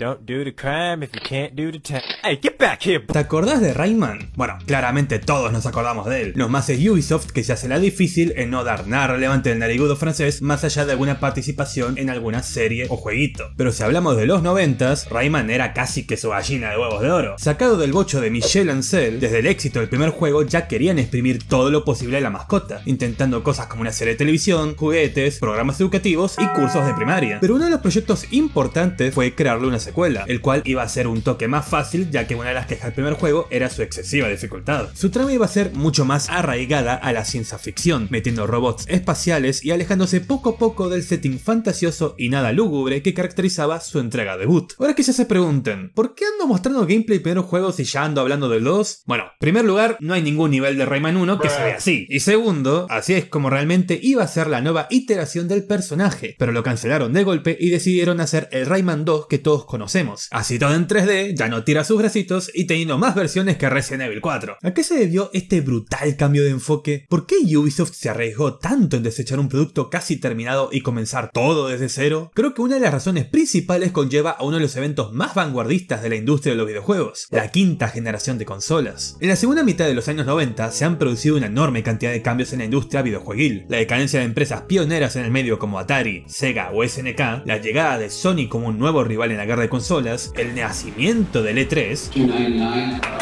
Don't do the crime if you can't do the get back here. ¿Te acordás de Rayman? Bueno, claramente todos nos acordamos de él. No más es Ubisoft que se hace la difícil en no dar nada relevante del narigudo francés más allá de alguna participación en alguna serie o jueguito. Pero si hablamos de los noventas, Rayman era casi que su gallina de huevos de oro. Sacado del bocho de Michel Ancel, desde el éxito del primer juego ya querían exprimir todo lo posible a la mascota, intentando cosas como una serie de televisión, juguetes, programas educativos y cursos de primaria. Pero uno de los proyectos importantes fue crearle una serie el cual iba a ser un toque más fácil ya que una de las quejas del primer juego era su excesiva dificultad. Su trama iba a ser mucho más arraigada a la ciencia ficción, metiendo robots espaciales y alejándose poco a poco del setting fantasioso y nada lúgubre que caracterizaba su entrega debut. Ahora que ya se pregunten, ¿por qué ando mostrando gameplay primeros juegos y ya ando hablando del 2? Bueno, en primer lugar, no hay ningún nivel de Rayman 1 que se vea así. Y segundo, así es como realmente iba a ser la nueva iteración del personaje, pero lo cancelaron de golpe y decidieron hacer el Rayman 2 que todos conocen conocemos. Así todo en 3D, ya no tira sus bracitos y teniendo más versiones que Resident Evil 4. ¿A qué se debió este brutal cambio de enfoque? ¿Por qué Ubisoft se arriesgó tanto en desechar un producto casi terminado y comenzar todo desde cero? Creo que una de las razones principales conlleva a uno de los eventos más vanguardistas de la industria de los videojuegos, la quinta generación de consolas. En la segunda mitad de los años 90 se han producido una enorme cantidad de cambios en la industria videojueguil, la decadencia de empresas pioneras en el medio como Atari, Sega o SNK, la llegada de Sony como un nuevo rival en la guerra de consolas, el nacimiento del E3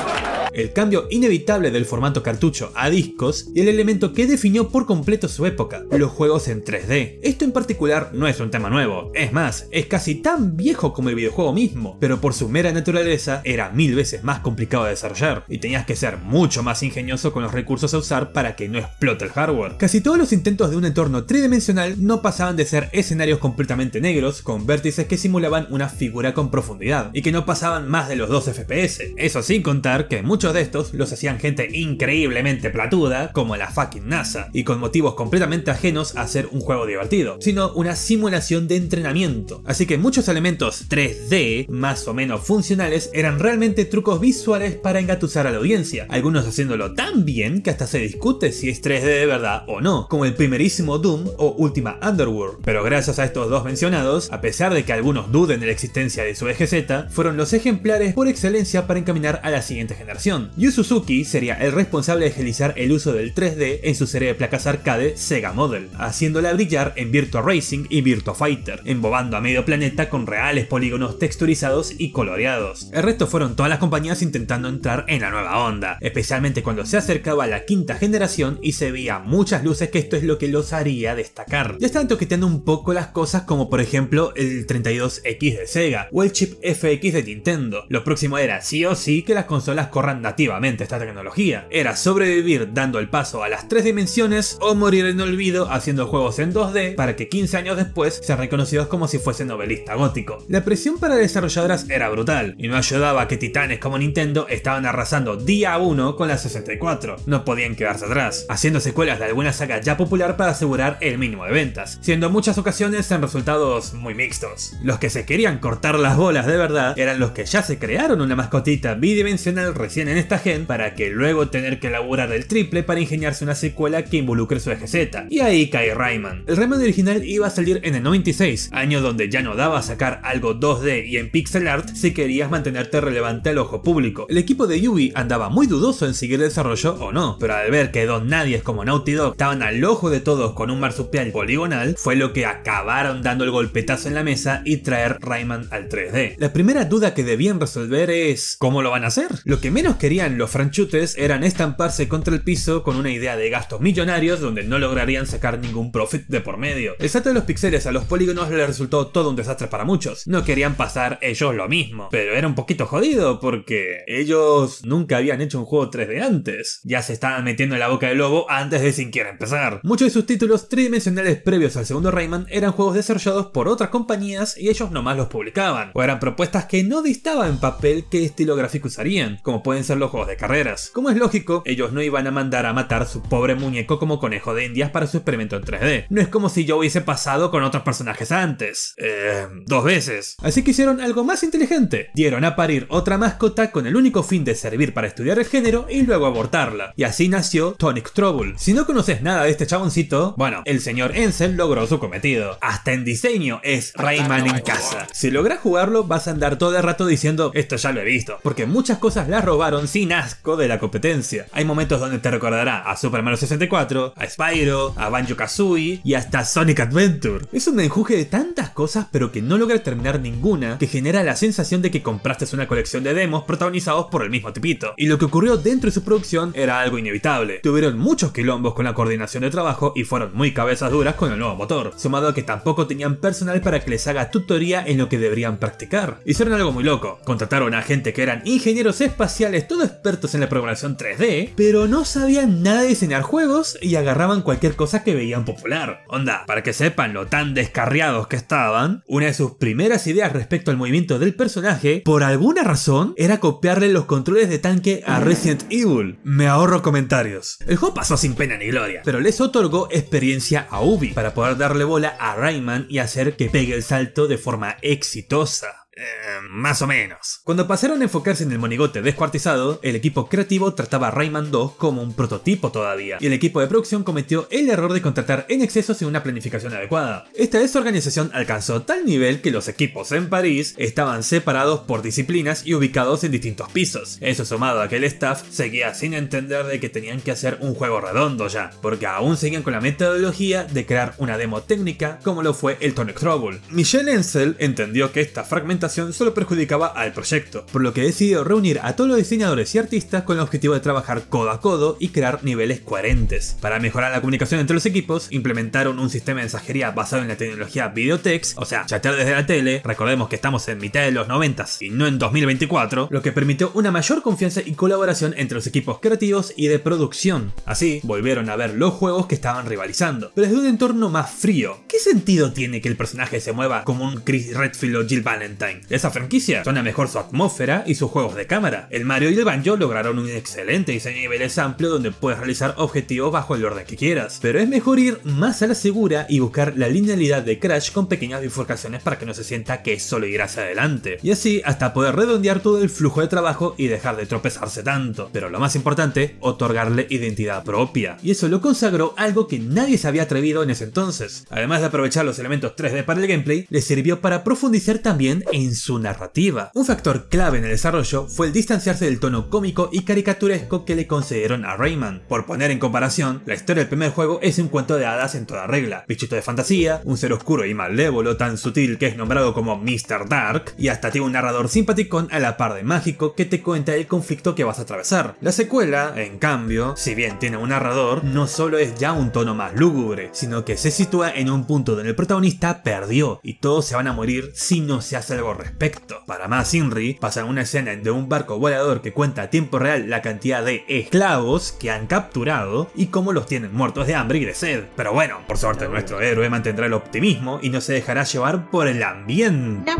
el cambio inevitable del formato cartucho a discos y el elemento que definió por completo su época, los juegos en 3D. Esto en particular no es un tema nuevo, es más, es casi tan viejo como el videojuego mismo, pero por su mera naturaleza era mil veces más complicado de desarrollar y tenías que ser mucho más ingenioso con los recursos a usar para que no explote el hardware. Casi todos los intentos de un entorno tridimensional no pasaban de ser escenarios completamente negros con vértices que simulaban una figura con profundidad y que no pasaban más de los 2 FPS, eso sin contar que muchos de estos los hacían gente increíblemente platuda, como la fucking NASA, y con motivos completamente ajenos a ser un juego divertido, sino una simulación de entrenamiento. Así que muchos elementos 3D, más o menos funcionales, eran realmente trucos visuales para engatusar a la audiencia, algunos haciéndolo tan bien que hasta se discute si es 3D de verdad o no, como el primerísimo Doom o Ultima Underworld. Pero gracias a estos dos mencionados, a pesar de que algunos duden de la existencia de su eje Z, fueron los ejemplares por excelencia para encaminar a la siguiente generación generación. Suzuki sería el responsable de agilizar el uso del 3D en su serie de placas arcade Sega Model, haciéndola brillar en Virtua Racing y Virtua Fighter, embobando a medio planeta con reales polígonos texturizados y coloreados. El resto fueron todas las compañías intentando entrar en la nueva onda, especialmente cuando se acercaba a la quinta generación y se veía muchas luces que esto es lo que los haría destacar. Ya están toqueteando un poco las cosas como por ejemplo el 32X de Sega o el chip FX de Nintendo. Lo próximo era sí o sí que las consolas corran nativamente esta tecnología. Era sobrevivir dando el paso a las tres dimensiones o morir en olvido haciendo juegos en 2D para que 15 años después sean reconocidos como si fuese novelista gótico. La presión para desarrolladoras era brutal y no ayudaba a que titanes como Nintendo estaban arrasando día a uno con la 64. No podían quedarse atrás, haciendo secuelas de alguna saga ya popular para asegurar el mínimo de ventas, siendo muchas ocasiones en resultados muy mixtos. Los que se querían cortar las bolas de verdad eran los que ya se crearon una mascotita bidimensional recién en esta gen para que luego tener que elaborar el triple para ingeniarse una secuela que involucre su eje Z. Y ahí cae Rayman. El Rayman original iba a salir en el 96, año donde ya no daba sacar algo 2D y en pixel art si querías mantenerte relevante al ojo público. El equipo de Yubi andaba muy dudoso en seguir el desarrollo o no, pero al ver que dos nadies como Naughty Dog estaban al ojo de todos con un marsupial poligonal, fue lo que acabaron dando el golpetazo en la mesa y traer Rayman al 3D. La primera duda que debían resolver es ¿cómo lo van a hacer? Lo que menos querían los franchutes eran estamparse contra el piso con una idea de gastos millonarios donde no lograrían sacar ningún profit de por medio. El salto de los píxeles a los polígonos les resultó todo un desastre para muchos. No querían pasar ellos lo mismo. Pero era un poquito jodido porque ellos nunca habían hecho un juego 3D antes. Ya se estaban metiendo en la boca del lobo antes de siquiera empezar. Muchos de sus títulos tridimensionales previos al segundo Rayman eran juegos desarrollados por otras compañías y ellos nomás los publicaban. O eran propuestas que no distaban en papel qué estilo gráfico usarían, como pueden los juegos de carreras. Como es lógico, ellos no iban a mandar a matar su pobre muñeco como conejo de indias para su experimento en 3D. No es como si yo hubiese pasado con otros personajes antes. Eh, dos veces. Así que hicieron algo más inteligente. Dieron a parir otra mascota con el único fin de servir para estudiar el género y luego abortarla. Y así nació Tonic Trouble. Si no conoces nada de este chaboncito, bueno, el señor Enzel logró su cometido. Hasta en diseño es ah, Rayman en casa. Si logras jugarlo, vas a andar todo el rato diciendo, esto ya lo he visto. Porque muchas cosas las robaron sin asco de la competencia. Hay momentos donde te recordará a Super Mario 64, a Spyro, a Banjo Kazooie y hasta Sonic Adventure. Es un enjuje de tantas cosas pero que no logra terminar ninguna que genera la sensación de que compraste una colección de demos protagonizados por el mismo tipito. Y lo que ocurrió dentro de su producción era algo inevitable. Tuvieron muchos quilombos con la coordinación de trabajo y fueron muy cabezas duras con el nuevo motor, sumado a que tampoco tenían personal para que les haga tutoría en lo que deberían practicar. Hicieron algo muy loco, contrataron a gente que eran ingenieros espaciales todo expertos en la programación 3D, pero no sabían nada de diseñar juegos y agarraban cualquier cosa que veían popular. Onda, para que sepan lo tan descarriados que estaban, una de sus primeras ideas respecto al movimiento del personaje, por alguna razón, era copiarle los controles de tanque a Resident Evil. Me ahorro comentarios. El juego pasó sin pena ni gloria, pero les otorgó experiencia a Ubi para poder darle bola a Rayman y hacer que pegue el salto de forma exitosa. Em, más o menos. Cuando pasaron a enfocarse en el monigote descuartizado, el equipo creativo trataba a Rayman 2 como un prototipo todavía, y el equipo de producción cometió el error de contratar en exceso sin una planificación adecuada. Esta desorganización alcanzó tal nivel que los equipos en París estaban separados por disciplinas y ubicados en distintos pisos. Eso sumado a que el staff seguía sin entender de que tenían que hacer un juego redondo ya, porque aún seguían con la metodología de crear una demo técnica como lo fue el Tonic Trouble. Michel Ensel entendió que esta fragmentación solo perjudicaba al proyecto, por lo que decidió reunir a todos los diseñadores y artistas con el objetivo de trabajar codo a codo y crear niveles coherentes. Para mejorar la comunicación entre los equipos, implementaron un sistema de mensajería basado en la tecnología Videotex, o sea, chatear desde la tele, recordemos que estamos en mitad de los 90 y no en 2024, lo que permitió una mayor confianza y colaboración entre los equipos creativos y de producción. Así, volvieron a ver los juegos que estaban rivalizando, pero desde un entorno más frío. ¿Qué sentido tiene que el personaje se mueva como un Chris Redfield o Jill Valentine? Esa franquicia suena mejor su atmósfera y sus juegos de cámara. El Mario y el Banjo lograron un excelente diseño de niveles amplio donde puedes realizar objetivos bajo el orden que quieras, pero es mejor ir más a la segura y buscar la linealidad de Crash con pequeñas bifurcaciones para que no se sienta que solo irás adelante, y así hasta poder redondear todo el flujo de trabajo y dejar de tropezarse tanto. Pero lo más importante, otorgarle identidad propia, y eso lo consagró algo que nadie se había atrevido en ese entonces. Además de aprovechar los elementos 3D para el gameplay, le sirvió para profundizar también en en su narrativa. Un factor clave en el desarrollo fue el distanciarse del tono cómico y caricaturesco que le concedieron a Rayman. Por poner en comparación, la historia del primer juego es un cuento de hadas en toda regla, bichito de fantasía, un ser oscuro y malévolo tan sutil que es nombrado como Mr. Dark, y hasta tiene un narrador simpaticón a la par de mágico que te cuenta el conflicto que vas a atravesar. La secuela, en cambio, si bien tiene un narrador, no solo es ya un tono más lúgubre, sino que se sitúa en un punto donde el protagonista perdió y todos se van a morir si no se hace algo respecto. Para más Inri, pasan una escena de un barco volador que cuenta a tiempo real la cantidad de esclavos que han capturado y cómo los tienen muertos de hambre y de sed. Pero bueno, por suerte nuestro héroe mantendrá el optimismo y no se dejará llevar por el ambiente.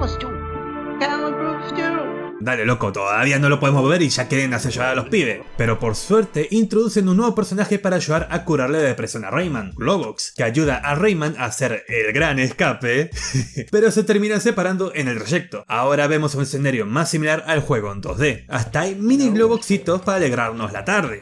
Dale, loco, todavía no lo podemos ver y ya quieren hacer llorar a los pibes. Pero por suerte, introducen un nuevo personaje para ayudar a curarle la depresión a Rayman, Globox, que ayuda a Rayman a hacer el gran escape, pero se termina separando en el trayecto. Ahora vemos un escenario más similar al juego en 2D. Hasta hay mini Globoxitos para alegrarnos la tarde.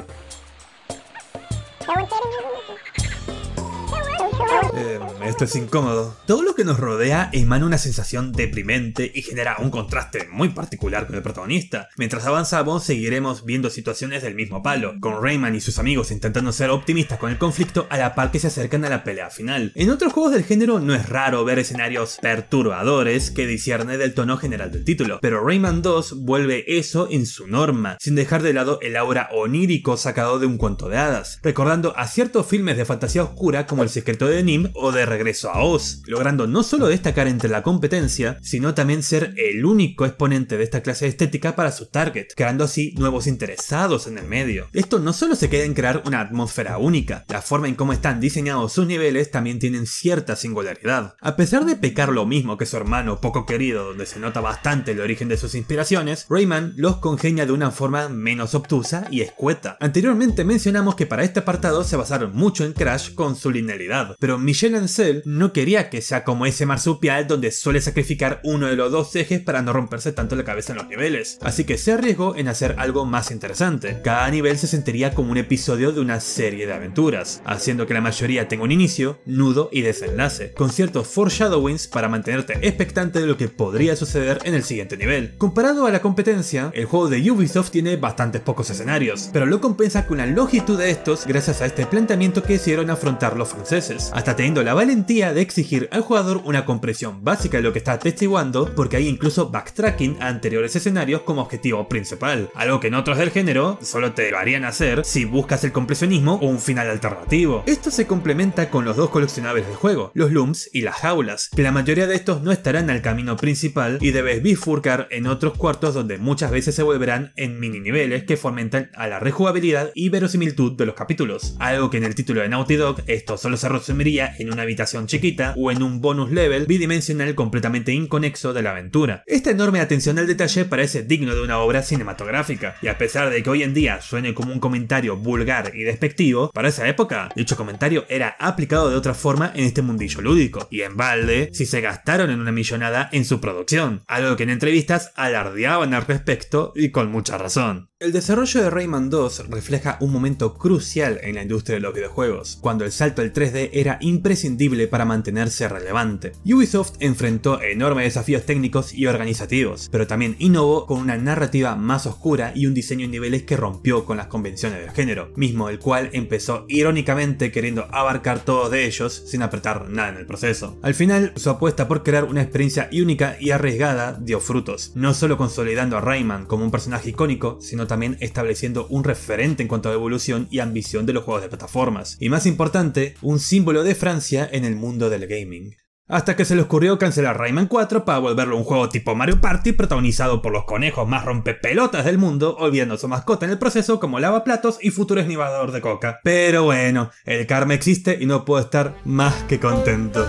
Eh, esto es incómodo. Todo lo que nos rodea emana una sensación deprimente y genera un contraste muy particular con el protagonista. Mientras avanzamos, seguiremos viendo situaciones del mismo palo, con Rayman y sus amigos intentando ser optimistas con el conflicto a la par que se acercan a la pelea final. En otros juegos del género no es raro ver escenarios perturbadores que disierne del tono general del título, pero Rayman 2 vuelve eso en su norma, sin dejar de lado el aura onírico sacado de un cuento de hadas, recordando a ciertos filmes de fantasía oscura como El secreto de Nim o de regreso a Oz, logrando no solo destacar entre la competencia, sino también ser el único exponente de esta clase estética para su target, creando así nuevos interesados en el medio. Esto no solo se queda en crear una atmósfera única, la forma en cómo están diseñados sus niveles también tienen cierta singularidad. A pesar de pecar lo mismo que su hermano poco querido, donde se nota bastante el origen de sus inspiraciones, Rayman los congenia de una forma menos obtusa y escueta. Anteriormente mencionamos que para este apartado se basaron mucho en Crash con su linealidad, pero Michel Ancel no quería que sea como ese marsupial donde suele sacrificar uno de los dos ejes para no romperse tanto la cabeza en los niveles, así que se arriesgó en hacer algo más interesante. Cada nivel se sentiría como un episodio de una serie de aventuras, haciendo que la mayoría tenga un inicio, nudo y desenlace, con ciertos foreshadowings para mantenerte expectante de lo que podría suceder en el siguiente nivel. Comparado a la competencia, el juego de Ubisoft tiene bastantes pocos escenarios, pero lo compensa con la longitud de estos gracias a este planteamiento que hicieron afrontar los franceses, Está teniendo la valentía de exigir al jugador una compresión básica de lo que está atestiguando, porque hay incluso backtracking a anteriores escenarios como objetivo principal, algo que en otros del género solo te deberían hacer si buscas el compresionismo o un final alternativo. Esto se complementa con los dos coleccionables del juego, los looms y las jaulas, que la mayoría de estos no estarán al camino principal y debes bifurcar en otros cuartos donde muchas veces se volverán en mini niveles que fomentan a la rejugabilidad y verosimilitud de los capítulos, algo que en el título de Naughty Dog esto solo se resume en una habitación chiquita o en un bonus level bidimensional completamente inconexo de la aventura. Esta enorme atención al detalle parece digno de una obra cinematográfica, y a pesar de que hoy en día suene como un comentario vulgar y despectivo, para esa época, dicho comentario era aplicado de otra forma en este mundillo lúdico, y en balde si se gastaron en una millonada en su producción, algo que en entrevistas alardeaban al respecto y con mucha razón. El desarrollo de Rayman 2 refleja un momento crucial en la industria de los videojuegos, cuando el salto al 3D era imprescindible para mantenerse relevante. Ubisoft enfrentó enormes desafíos técnicos y organizativos, pero también innovó con una narrativa más oscura y un diseño en niveles que rompió con las convenciones del género, mismo el cual empezó irónicamente queriendo abarcar todos de ellos sin apretar nada en el proceso. Al final, su apuesta por crear una experiencia única y arriesgada dio frutos, no solo consolidando a Rayman como un personaje icónico, sino también estableciendo un referente en cuanto a evolución y ambición de los juegos de plataformas, y más importante, un símbolo de Francia en el mundo del gaming. Hasta que se le ocurrió cancelar Rayman 4 para volverlo un juego tipo Mario Party protagonizado por los conejos más rompepelotas del mundo, olvidando su mascota en el proceso como lavaplatos y futuro esnivador de coca. Pero bueno, el karma existe y no puedo estar más que contento.